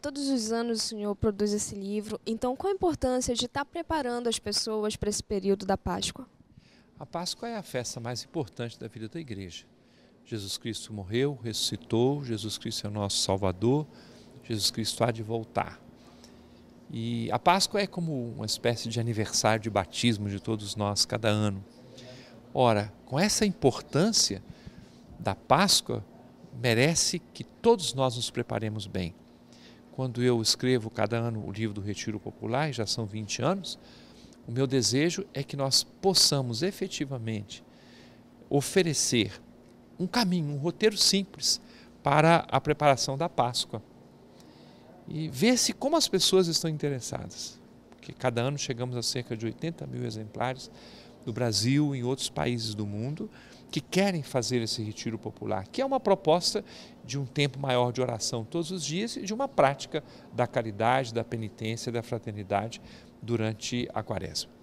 Todos os anos o senhor produz esse livro, então qual a importância de estar tá preparando as pessoas para esse período da Páscoa? A Páscoa é a festa mais importante da vida da igreja. Jesus Cristo morreu, ressuscitou, Jesus Cristo é o nosso Salvador, Jesus Cristo há de voltar. E a Páscoa é como uma espécie de aniversário de batismo de todos nós cada ano. Ora, com essa importância da Páscoa, merece que todos nós nos preparemos bem quando eu escrevo cada ano o livro do Retiro Popular, já são 20 anos, o meu desejo é que nós possamos efetivamente oferecer um caminho, um roteiro simples para a preparação da Páscoa. E ver-se como as pessoas estão interessadas. Porque cada ano chegamos a cerca de 80 mil exemplares do Brasil, em outros países do mundo, que querem fazer esse retiro popular, que é uma proposta de um tempo maior de oração todos os dias e de uma prática da caridade, da penitência, da fraternidade durante a quaresma.